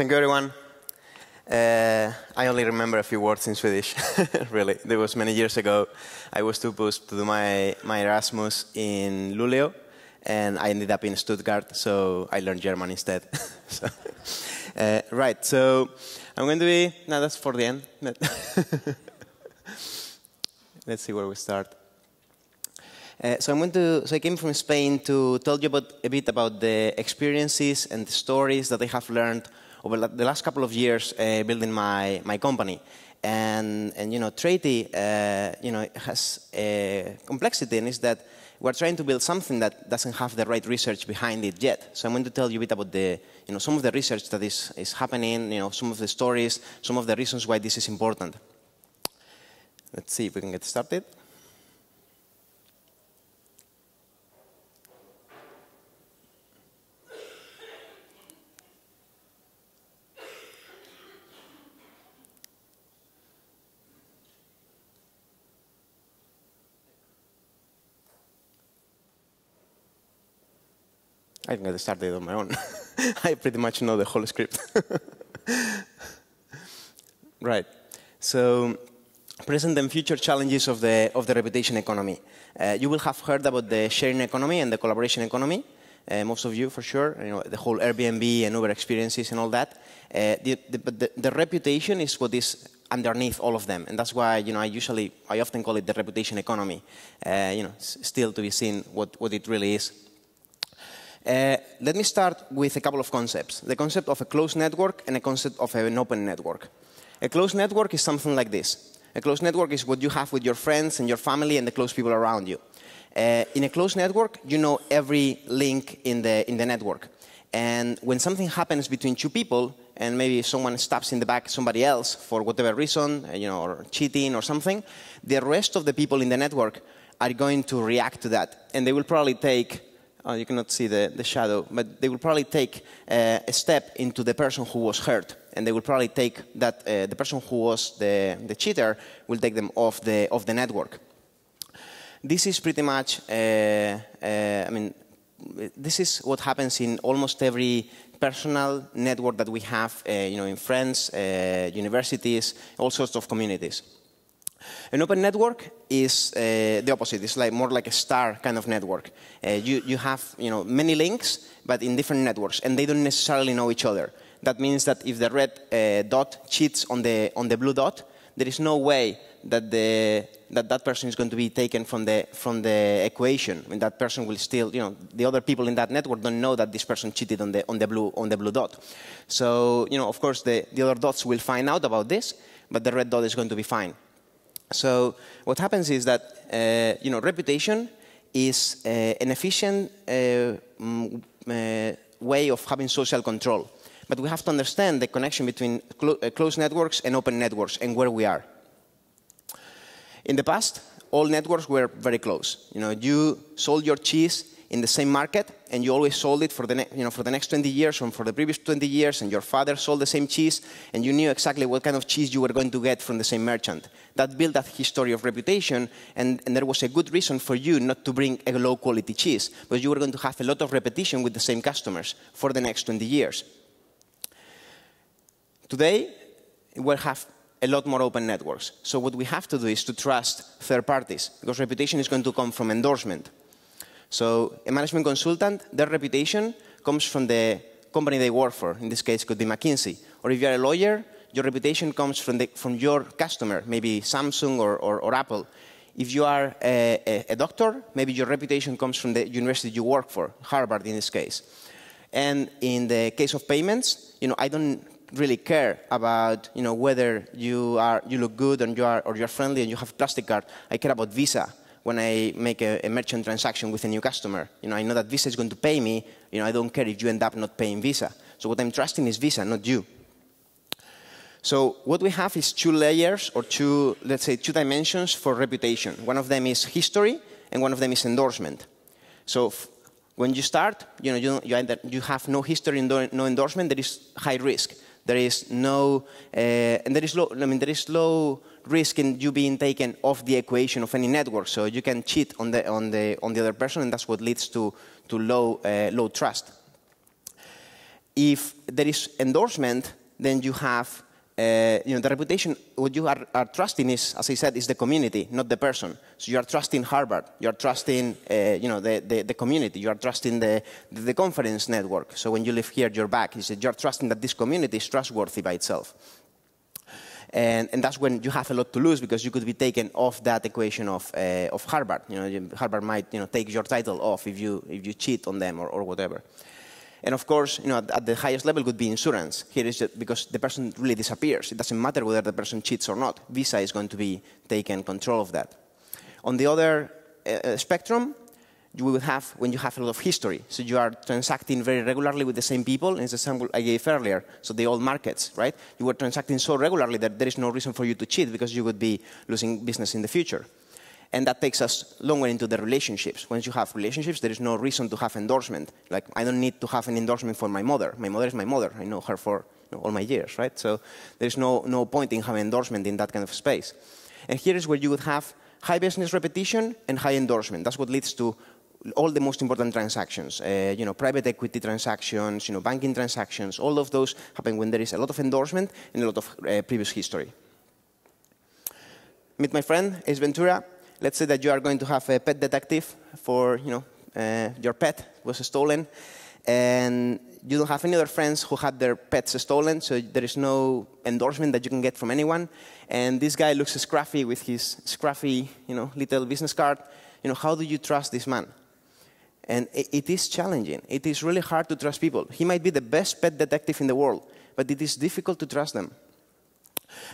Thank you, everyone. Uh, I only remember a few words in Swedish, really. It was many years ago. I was too pushed to do my, my Erasmus in Luleå, and I ended up in Stuttgart, so I learned German instead. so, uh, right, so I'm going to be... No, that's for the end. Let's see where we start. Uh, so I'm going to. So I came from Spain to tell you about, a bit about the experiences and the stories that I have learned over the last couple of years uh, building my, my company. And, and you know, treaty uh, you know, has a uh, complexity and is that we're trying to build something that doesn't have the right research behind it yet. So I'm going to tell you a bit about the, you know, some of the research that is, is happening, you know, some of the stories, some of the reasons why this is important. Let's see if we can get started. I can get started on my own. I pretty much know the whole script. right. So present and future challenges of the, of the reputation economy. Uh, you will have heard about the sharing economy and the collaboration economy. Uh, most of you, for sure, you know, the whole Airbnb and Uber experiences and all that. Uh, the, the, the, reputation is what is underneath all of them, and that's why you know I usually, I often call it the reputation economy. Uh, you know, still to be seen what, what it really is. Uh, let me start with a couple of concepts. The concept of a closed network and a concept of an open network. A closed network is something like this. A closed network is what you have with your friends and your family and the close people around you. Uh, in a closed network, you know every link in the, in the network. And when something happens between two people, and maybe someone stabs in the back somebody else for whatever reason, uh, you know, or cheating or something, the rest of the people in the network are going to react to that. And they will probably take uh, you cannot see the, the shadow, but they will probably take uh, a step into the person who was hurt, and they will probably take that uh, the person who was the, the cheater will take them off the off the network. This is pretty much, uh, uh, I mean, this is what happens in almost every personal network that we have, uh, you know, in friends, universities, all sorts of communities. An open network is uh, the opposite. It's like more like a star kind of network. Uh, you, you have you know, many links, but in different networks, and they don't necessarily know each other. That means that if the red uh, dot cheats on the, on the blue dot, there is no way that, the, that that person is going to be taken from the, from the equation. I mean, that person will still, you know, the other people in that network don't know that this person cheated on the, on the, blue, on the blue dot. So, you know, of course, the, the other dots will find out about this, but the red dot is going to be fine. So what happens is that uh, you know reputation is uh, an efficient uh, mm, uh way of having social control, but we have to understand the connection between uh, closed networks and open networks and where we are. In the past, all networks were very close. You know, you sold your cheese in the same market and you always sold it for the, you know, for the next 20 years and for the previous 20 years and your father sold the same cheese and you knew exactly what kind of cheese you were going to get from the same merchant. That built that history of reputation and, and there was a good reason for you not to bring a low quality cheese because you were going to have a lot of repetition with the same customers for the next 20 years. Today, we have a lot more open networks. So what we have to do is to trust third parties because reputation is going to come from endorsement. So a management consultant, their reputation comes from the company they work for. In this case, could be McKinsey. Or if you're a lawyer, your reputation comes from, the, from your customer, maybe Samsung or, or, or Apple. If you are a, a, a, doctor, maybe your reputation comes from the university you work for, Harvard in this case. And in the case of payments, you know, I don't really care about you know, whether you, are, you look good and you are, or you're friendly and you have a plastic card. I care about Visa when I make a, a, merchant transaction with a new customer. You know, I know that Visa is going to pay me. You know, I don't care if you end up not paying Visa. So what I'm trusting is Visa, not you. So what we have is two layers or two, let's say, two dimensions for reputation. One of them is history, and one of them is endorsement. So when you start, you know, you, you, either, you have no history, no, no endorsement. There is high risk. There is no, uh, and there is low. I mean, there is low risking you being taken off the equation of any network. So you can cheat on the, on the, on the other person, and that's what leads to, to low, uh, low trust. If there is endorsement, then you have uh, you know, the reputation, what you are, are, trusting is, as I said, is the community, not the person. So you are trusting Harvard, you are trusting, uh, you know, the, the, the, community, you are trusting the, the, the conference network. So when you live here, you're back. You you're trusting that this community is trustworthy by itself. And, and that's when you have a lot to lose because you could be taken off that equation of, uh, of Harvard. You know, Harvard might you know, take your title off if you, if you cheat on them or, or whatever. And of course, you know, at, at the highest level would be insurance. Here is just because the person really disappears. It doesn't matter whether the person cheats or not. Visa is going to be taking control of that. On the other uh, uh spectrum, you will have when you have a lot of history. So you are transacting very regularly with the same people, and it's the example I gave earlier, so the old markets, right? You were transacting so regularly that there is no reason for you to cheat because you would be losing business in the future. And that takes us longer into the relationships. Once you have relationships, there is no reason to have endorsement. Like, I don't need to have an endorsement for my mother. My mother is my mother. I know her for you know, all my years, right? So there's no, no point in having endorsement in that kind of space. And here is where you would have high business repetition and high endorsement. That's what leads to all the most important transactions, uh, you know, private equity transactions, you know, banking transactions, all of those happen when there is a lot of endorsement and a lot of uh, previous history. Meet my friend, Ace Ventura. Let's say that you are going to have a pet detective for, you know, uh, your pet was stolen, and you don't have any other friends who had their pets stolen, so there is no endorsement that you can get from anyone. And this guy looks scruffy with his scruffy, you know, little business card. You know, how do you trust this man? And it is challenging. It is really hard to trust people. He might be the best pet detective in the world, but it is difficult to trust them.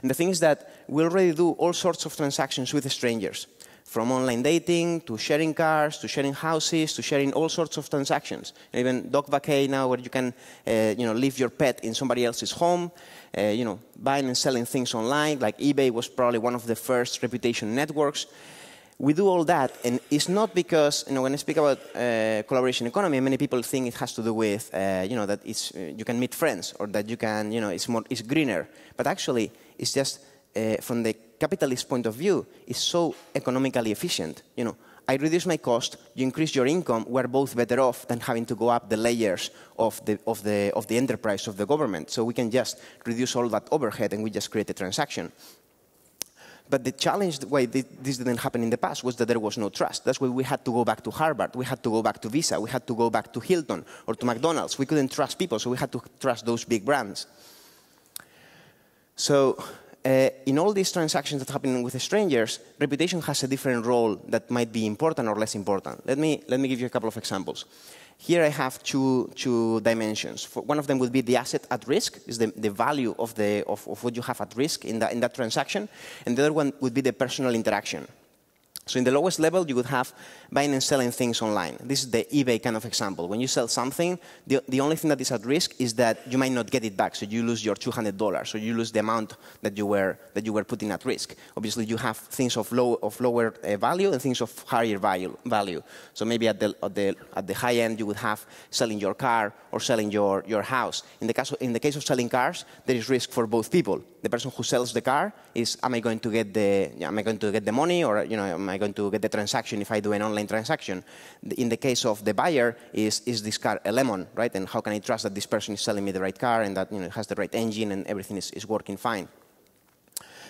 And the thing is that we already do all sorts of transactions with strangers, from online dating to sharing cars to sharing houses to sharing all sorts of transactions. even dog vacay now, where you can, uh, you know, leave your pet in somebody else's home. Uh, you know, buying and selling things online, like eBay was probably one of the first reputation networks we do all that, and it's not because you know when I speak about uh, collaboration economy, many people think it has to do with uh, you know that it's uh, you can meet friends or that you can you know it's more it's greener, but actually it's just uh, from the capitalist point of view, it's so economically efficient. You know, I reduce my cost, you increase your income. We're both better off than having to go up the layers of the of the of the enterprise of the government. So we can just reduce all that overhead, and we just create a transaction. But the challenge, why this didn't happen in the past, was that there was no trust. That's why we had to go back to Harvard, we had to go back to Visa, we had to go back to Hilton or to McDonald's. We couldn't trust people, so we had to trust those big brands. So uh, in all these transactions that happen with strangers, reputation has a different role that might be important or less important. Let me, let me give you a couple of examples. Here I have two, two dimensions. For one of them would be the asset at risk, is the, the value of, the, of, of what you have at risk in, the, in that transaction. And the other one would be the personal interaction. So in the lowest level, you would have buying and selling things online. This is the eBay kind of example. When you sell something, the, the only thing that is at risk is that you might not get it back, so you lose your $200, so you lose the amount that you were, that you were putting at risk. Obviously, you have things of, low, of lower uh, value and things of higher value, value. So maybe at the, at, the, at the high end, you would have selling your car or selling your, your house. In the, case of, in the case of selling cars, there is risk for both people. The person who sells the car is, am I going to get the, am I going to get the money or you know, am I I going to get the transaction if I do an online transaction? In the case of the buyer, is, is this car a lemon, right? And how can I trust that this person is selling me the right car and that you know, it has the right engine and everything is, is working fine?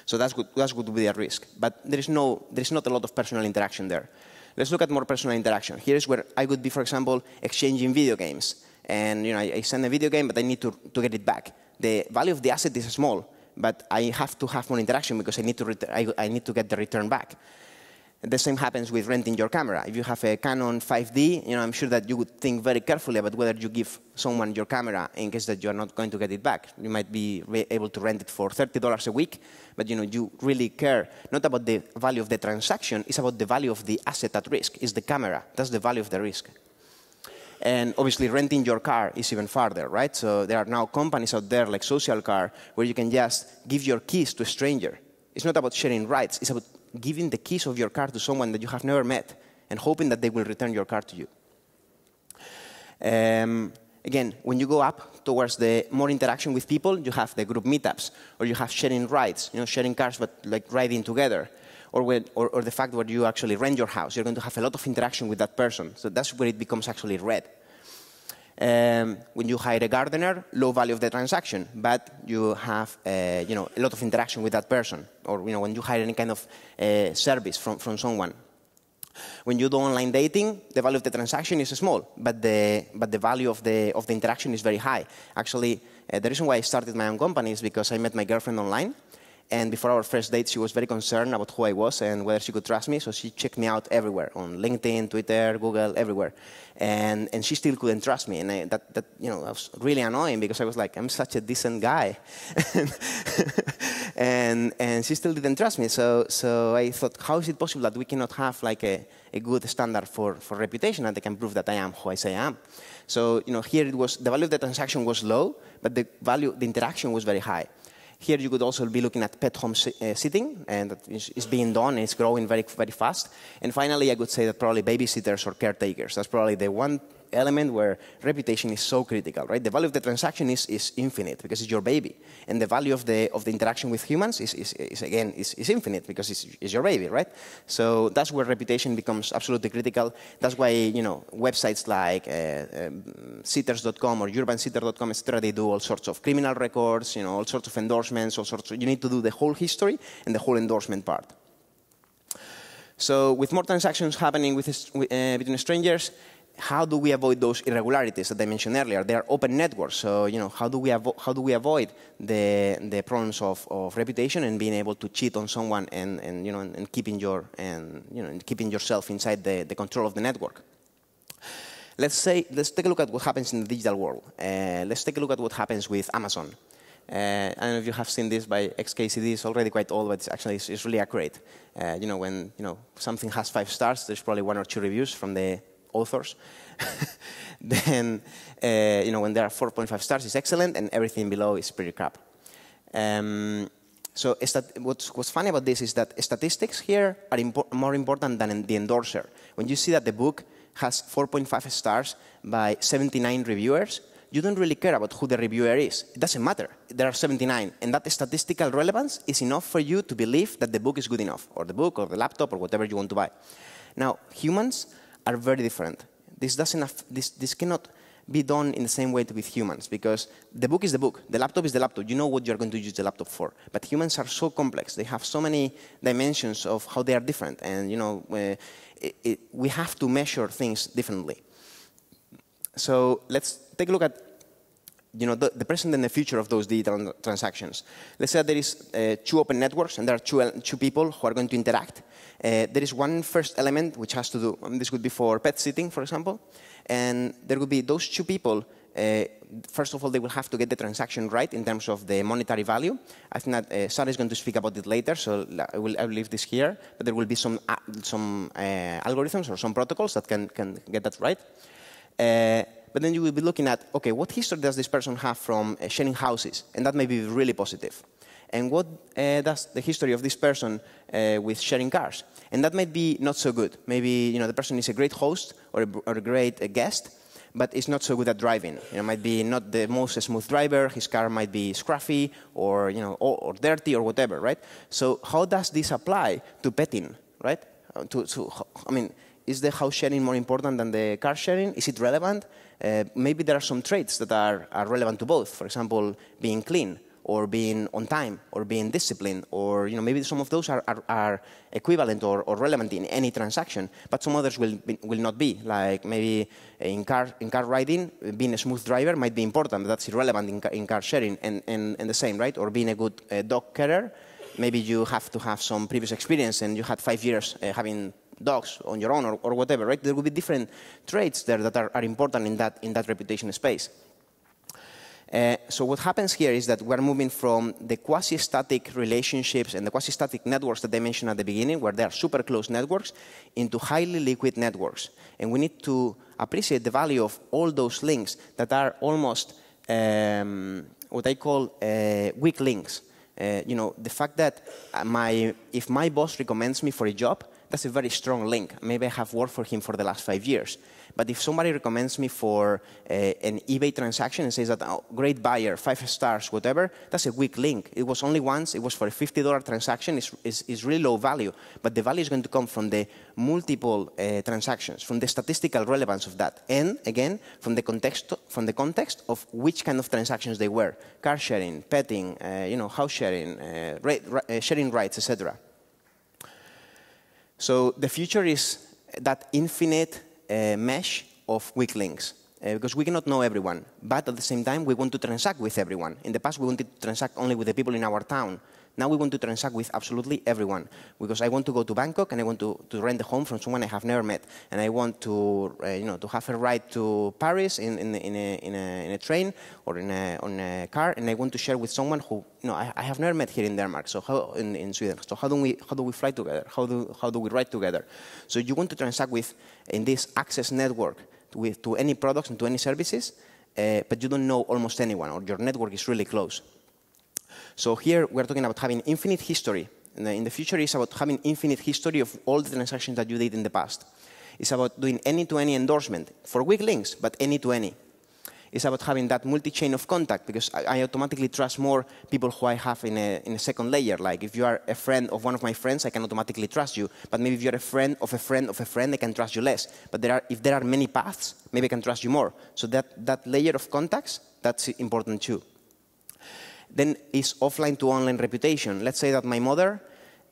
So that's what, that's what to be a risk. But there is, no, there is not a lot of personal interaction there. Let's look at more personal interaction. Here is where I would be, for example, exchanging video games. And you know, I, I send a video game, but I need to, to get it back. The value of the asset is small, but I have to have more interaction because I need to, I, I need to get the return back. The same happens with renting your camera. If you have a Canon 5D, you know, I'm sure that you would think very carefully about whether you give someone your camera in case that you are not going to get it back. You might be able to rent it for $30 a week, but you know, you really care not about the value of the transaction, it's about the value of the asset at risk. It's the camera. That's the value of the risk. And obviously, renting your car is even farther, right? So there are now companies out there like Social Car where you can just give your keys to a stranger. It's not about sharing rights, it's about giving the keys of your car to someone that you have never met and hoping that they will return your car to you. Um, again, when you go up towards the more interaction with people, you have the group meetups, or you have sharing rides, you know, sharing cars, but like riding together, or, when, or, or the fact where you actually rent your house. You're going to have a lot of interaction with that person. So that's where it becomes actually red. Um, when you hire a gardener, low value of the transaction, but you have uh, you know, a lot of interaction with that person. Or you know, when you hire any kind of uh, service from, from someone. When you do online dating, the value of the transaction is small, but the, but the value of the, of the interaction is very high. Actually, uh, the reason why I started my own company is because I met my girlfriend online, and before our first date, she was very concerned about who I was and whether she could trust me. So she checked me out everywhere on LinkedIn, Twitter, Google, everywhere. And, and she still couldn't trust me. And I, that, that, you know, I was really annoying because I was like, I'm such a decent guy. and, and she still didn't trust me. So, so I thought, how is it possible that we cannot have like a, a good standard for, for reputation and they can prove that I am who I say I am? So, you know, here it was, the value of the transaction was low, but the value, the interaction was very high. Here you could also be looking at pet home uh, sitting, and that is, is, being done, and it's growing very, very fast. And finally, I could say that probably babysitters or caretakers. That's probably the one element where reputation is so critical, right? The value of the transaction is, is infinite because it's your baby. And the value of the, of the interaction with humans is, is, is again, is, is infinite because it's, it's your baby, right? So that's where reputation becomes absolutely critical. That's why, you know, websites like uh, um, sitters.com or urbansitter.com, etc., they do all sorts of criminal records, you know, all sorts of endorsements, all sorts of, you need to do the whole history and the whole endorsement part. So with more transactions happening with, uh, between strangers, how do we avoid those irregularities that I mentioned earlier? They are open networks, so you know how do we how do we avoid the the problems of, of reputation and being able to cheat on someone and, and you know and, and keeping your and you know and keeping yourself inside the, the control of the network. Let's say let's take a look at what happens in the digital world. Uh, let's take a look at what happens with Amazon. Uh, I don't know if you have seen this by XKCD. It's already quite old, but it's actually it's, it's really accurate. Uh, you know, when you know something has five stars, there's probably one or two reviews from the authors, then uh, you know when there are 4.5 stars, it's excellent, and everything below is pretty crap. Um, so what's, what's, funny about this is that statistics here are impo more important than the endorser. When you see that the book has 4.5 stars by 79 reviewers, you don't really care about who the reviewer is. It doesn't matter. There are 79. And that statistical relevance is enough for you to believe that the book is good enough, or the book, or the laptop, or whatever you want to buy. Now, humans are very different. This, doesn't this, this cannot be done in the same way with humans because the book is the book, the laptop is the laptop. You know what you're going to use the laptop for. But humans are so complex; they have so many dimensions of how they are different, and you know uh, it, it, we have to measure things differently. So let's take a look at you know the, the present and the future of those digital transactions. Let's say there is uh, two open networks, and there are two, two people who are going to interact uh, there is one first element which has to do, um, this would be for pet sitting, for example, and there would be those two people. Uh, first of all, they will have to get the transaction right in terms of the monetary value. I think that uh, Sarah is going to speak about it later, so I will, I will leave this here. But there will be some, uh, some uh, algorithms or some protocols that can, can get that right. Uh, but then you will be looking at, okay, what history does this person have from sharing houses? And that may be really positive and what uh, does the history of this person uh, with sharing cars? And that might be not so good. Maybe you know the person is a great host or a, or a great uh, guest, but is not so good at driving. You know, might be not the most smooth driver. His car might be scruffy or you know or, or dirty or whatever, right? So how does this apply to petting, right? Uh, to, to I mean, is the house sharing more important than the car sharing? Is it relevant? Uh, maybe there are some traits that are, are relevant to both. For example, being clean or being on time or being disciplined or you know maybe some of those are, are, are equivalent or, or, relevant in any transaction but some others will be, will not be like maybe in car in car riding being a smooth driver might be important but that's irrelevant in, car, in car sharing and, and, and the same right or being a good uh, dog carer maybe you have to have some previous experience and you had five years uh, having dogs on your own or, or, whatever right there will be different traits there that are, are important in that in that reputation space uh, so what happens here is that we're moving from the quasi-static relationships and the quasi-static networks that I mentioned at the beginning, where they are super close networks, into highly liquid networks. And we need to appreciate the value of all those links that are almost um, what I call uh, weak links. Uh, you know, the fact that uh, my, if my boss recommends me for a job, that's a very strong link. Maybe I have worked for him for the last five years. But if somebody recommends me for a, eh, an eBay transaction and says that oh, great buyer, five stars, whatever, that's a weak link. It was only once. It was for a $50 transaction. It's, it's, it's really low value. But the value is going to come from the multiple uh, transactions, from the statistical relevance of that. And again, from the context, from the context of which kind of transactions they were. Car sharing, petting, uh, you know, house sharing, uh, rate, sharing rights, etc. So the future is that infinite mesh of weak links. Uh, because we cannot know everyone, but at the same time, we want to transact with everyone. In the past, we wanted to transact only with the people in our town. Now we want to transact with absolutely everyone because I want to go to Bangkok and I want to, to rent a home from someone I have never met. And I want to, uh, you know, to have a ride to Paris in, in, in, a, in, a, in a train or in a, on a car. And I want to share with someone who you know, I, I have never met here in Denmark, so how, in, in Sweden. So how do, we, how do we fly together? How do, how do we ride together? So you want to transact with, in this access network, with, to any products and to any services, uh, but you don't know almost anyone, or your network is really close. So here we're talking about having infinite history. in the future, it's about having infinite history of all the transactions that you did in the past. It's about doing any-to-any -any endorsement for weak links, but any-to-any. -any. It's about having that multi-chain of contact because I, I, automatically trust more people who I have in a, in a second layer. Like if you are a friend of one of my friends, I can automatically trust you. But maybe if you're a friend of a friend of a friend, I can trust you less. But there are, if there are many paths, maybe I can trust you more. So that, that layer of contacts, that's important too. Then it's offline to online reputation. Let's say that my mother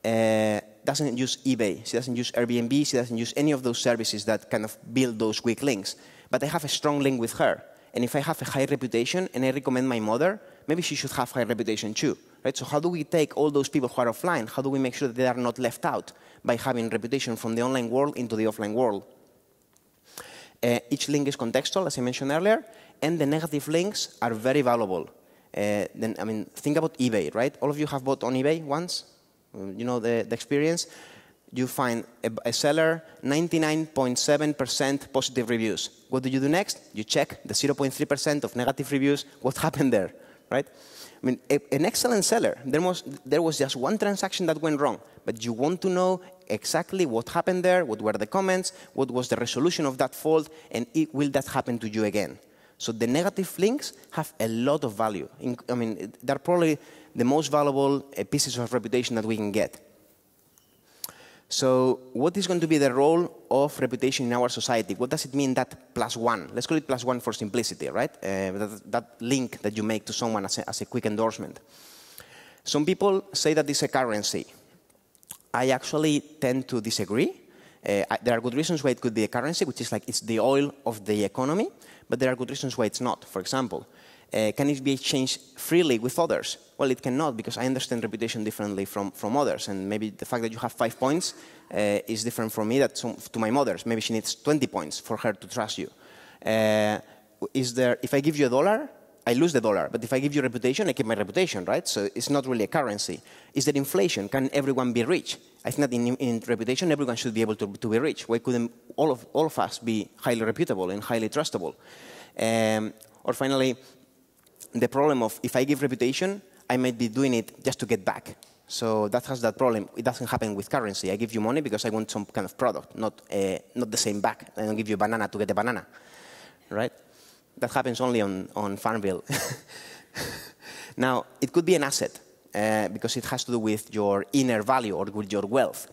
uh, doesn't use eBay, she doesn't use Airbnb, she doesn't use any of those services that kind of build those weak links. But I have a strong link with her. And if I have a high reputation and I recommend my mother, maybe she should have high reputation too. Right? So how do we take all those people who are offline, how do we make sure that they are not left out by having reputation from the online world into the offline world? Uh, each link is contextual, as I mentioned earlier, and the negative links are very valuable. Uh, then, I mean, think about eBay, right? All of you have bought on eBay once? Mm, you know the, the experience? You find a, a seller 99.7% positive reviews. What do you do next? You check the 0.3% of negative reviews. What happened there, right? I mean, a, an excellent seller. There was, there was just one transaction that went wrong, but you want to know exactly what happened there, what were the comments, what was the resolution of that fault, and it, will that happen to you again? So the negative links have a lot of value. In, I mean, they're probably the most valuable uh, pieces of reputation that we can get. So what is going to be the role of reputation in our society? What does it mean that plus one? Let's call it plus one for simplicity, right? Uh, that, that, link that you make to someone as a, as a quick endorsement. Some people say that it's a currency. I actually tend to disagree uh, there are good reasons why it could be a currency, which is like it's the oil of the economy, but there are good reasons why it's not. For example, uh, can it be exchanged freely with others? Well, it cannot because I understand reputation differently from, from others. And maybe the fact that you have five points uh, is different from me that some, to my mother's. Maybe she needs 20 points for her to trust you. Uh, is there, if I give you a dollar, I lose the dollar. But if I give you reputation, I keep my reputation, right? So it's not really a currency. Is that inflation? Can everyone be rich? I think that in, in reputation, everyone should be able to, to be rich. Why couldn't all of, all of us be highly reputable and highly trustable? Um, or finally, the problem of if I give reputation, I might be doing it just to get back. So that has that problem. It doesn't happen with currency. I give you money because I want some kind of product, not, uh, not the same back. I don't give you a banana to get a banana, right? that happens only on, on Farmville. now, it could be an asset uh, because it has to do with your inner value or with your wealth.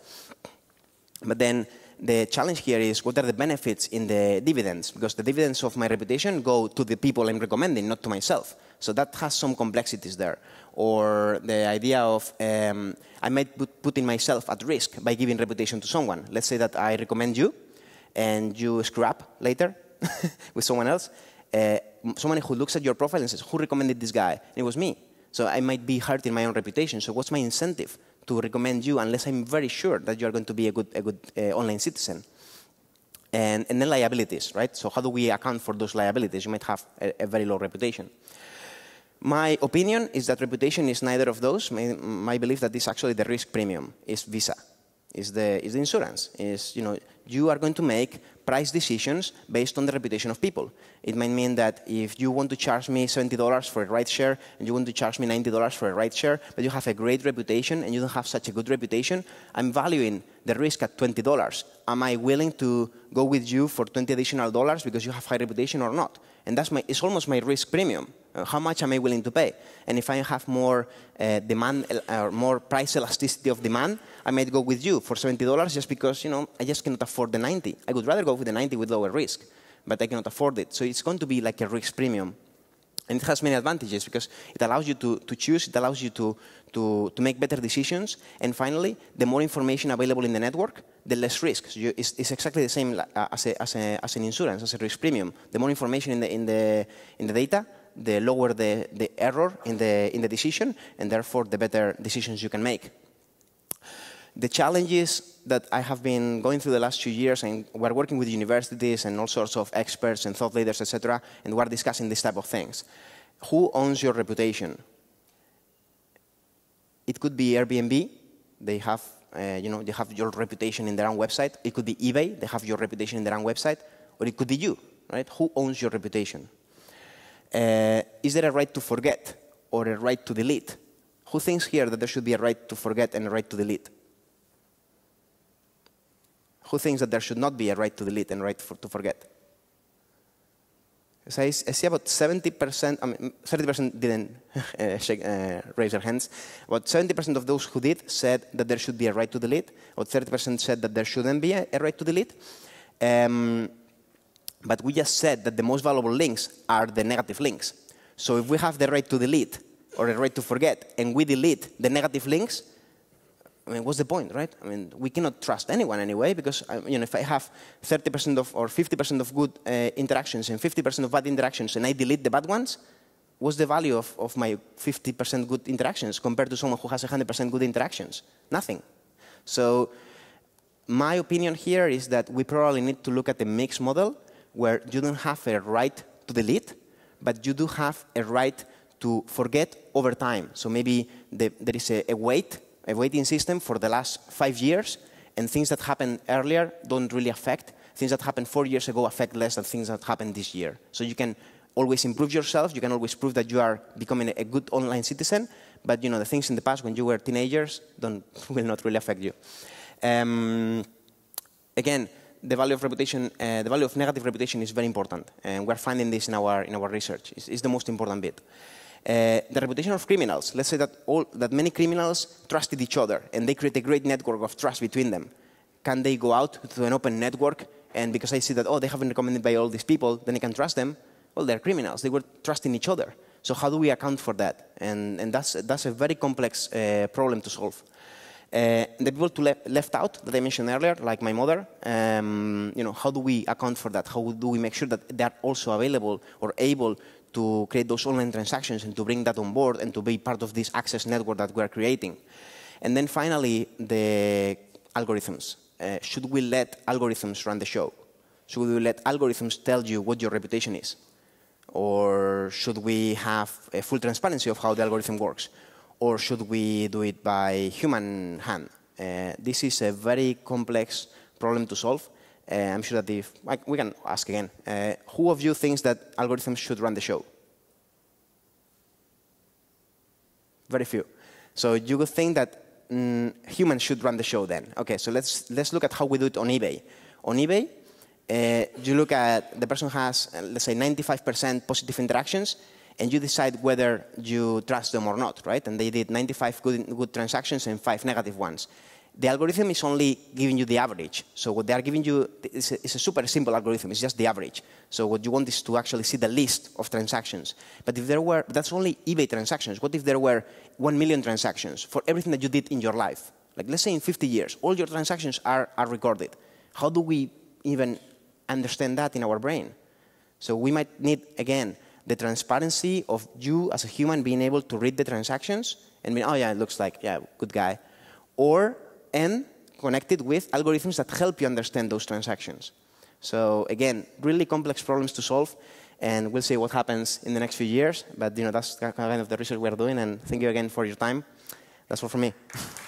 But then the challenge here is what are the benefits in the dividends? Because the dividends of my reputation go to the people I'm recommending, not to myself. So that has some complexities there. Or the idea of um, I might put, putting myself at risk by giving reputation to someone. Let's say that I recommend you and you screw up later with someone else. Uh, someone who looks at your profile and says, who recommended this guy? And it was me. So I might be hurting my own reputation. So what's my incentive to recommend you unless I'm very sure that you're going to be a good, a good uh, online citizen? And, and, then liabilities, right? So how do we account for those liabilities? You might have a, a very low reputation. My opinion is that reputation is neither of those. My, my belief that this is actually the risk premium is Visa, is the, is the insurance. Is, you know, you are going to make price decisions based on the reputation of people. It might mean that if you want to charge me $70 for a share and you want to charge me $90 for a share, but you have a great reputation and you don't have such a good reputation, I'm valuing the risk at $20. Am I willing to go with you for 20 additional dollars because you have high reputation or not? And that's my, it's almost my risk premium. Uh, how much am I willing to pay? And if I have more uh, demand or uh, more price elasticity of demand, I might go with you for $70 just because, you know, I just cannot afford the 90. I would rather go with the 90 with lower risk, but I cannot afford it. So it's going to be like a risk premium. And it has many advantages because it allows you to, to choose, it allows you to, to, to make better decisions. And finally, the more information available in the network, the less risk. So you, it's, it's, exactly the same as, a, as, a, as, an insurance, as a risk premium. The more information in the, in the, in the data, the lower the, the error in the, in the decision, and therefore the better decisions you can make. The challenges that I have been going through the last two years, and we're working with universities and all sorts of experts and thought leaders, etc., and we're discussing this type of things. Who owns your reputation? It could be Airbnb. They have uh, you know, they have your reputation in their own website. It could be eBay. They have your reputation in their own website. Or it could be you, right? Who owns your reputation? Uh, is there a right to forget or a right to delete? Who thinks here that there should be a right to forget and a right to delete? Who thinks that there should not be a right to delete and a right for, to forget? So I, see about 70%, I mean, 30% didn't uh, shake, uh, raise their hands. About 70% of those who did said that there should be a right to delete. About 30% said that there shouldn't be a, a right to delete. Um, but we just said that the most valuable links are the negative links. So if we have the right to delete or the right to forget, and we delete the negative links, I mean, what's the point, right? I mean, we cannot trust anyone anyway because you know if I have 30% of or 50% of good uh, interactions and 50% of bad interactions, and I delete the bad ones, what's the value of, of my 50% good interactions compared to someone who has 100% good interactions? Nothing. So my opinion here is that we probably need to look at a mixed model where you don't have a right to delete, but you do have a right to forget over time. So maybe the, there is a, a weight a waiting system for the last five years, and things that happened earlier don't really affect. Things that happened four years ago affect less than things that happened this year. So you can always improve yourself. You can always prove that you are becoming a good online citizen. But you know the things in the past when you were teenagers don't, will not really affect you. Um, again, the value of reputation, uh, the value of negative reputation is very important, and we're finding this in our in our research. It's, it's the most important bit. Uh, the reputation of criminals. Let's say that, all, that many criminals trusted each other and they create a great network of trust between them. Can they go out to an open network and because I see that, oh, they have been recommended by all these people, then I can trust them? Well, they're criminals. They were trusting each other. So how do we account for that? And, and that's, that's a very complex uh, problem to solve. Uh, the people to le left out that I mentioned earlier, like my mother, um, you know, how do we account for that? How do we make sure that they are also available or able to create those online transactions and to bring that on board and to be part of this access network that we are creating. And then finally, the algorithms. Uh, should we let algorithms run the show? Should we let algorithms tell you what your reputation is? Or should we have a full transparency of how the algorithm works? Or should we do it by human hand? Uh, this is a very complex problem to solve Eh, I'm sure that if, like, we can ask again, eh, who of you thinks that algorithms should run the show? Very few. So you would think that mm, humans should run the show then. Okay, so let's, let's look at how we do it on eBay. On eBay, uh, you look at the person has, uh, let's say, 95% positive interactions, and you decide whether you trust them or not, right? And they did 95 good, good transactions and five negative ones the algorithm is only giving you the average. So what they are giving you is a, is a, super simple algorithm. It's just the average. So what you want is to actually see the list of transactions. But if there were, that's only eBay transactions. What if there were 1 million transactions for everything that you did in your life? Like let's say in 50 years, all your transactions are, are recorded. How do we even understand that in our brain? So we might need, again, the transparency of you as a human being able to read the transactions and be, oh yeah, it looks like, yeah, good guy. Or and connected with algorithms that help you understand those transactions. So again, really complex problems to solve, and we'll see what happens in the next few years. But you know, that's kind of the research we're doing, and thank you again for your time. That's all from me.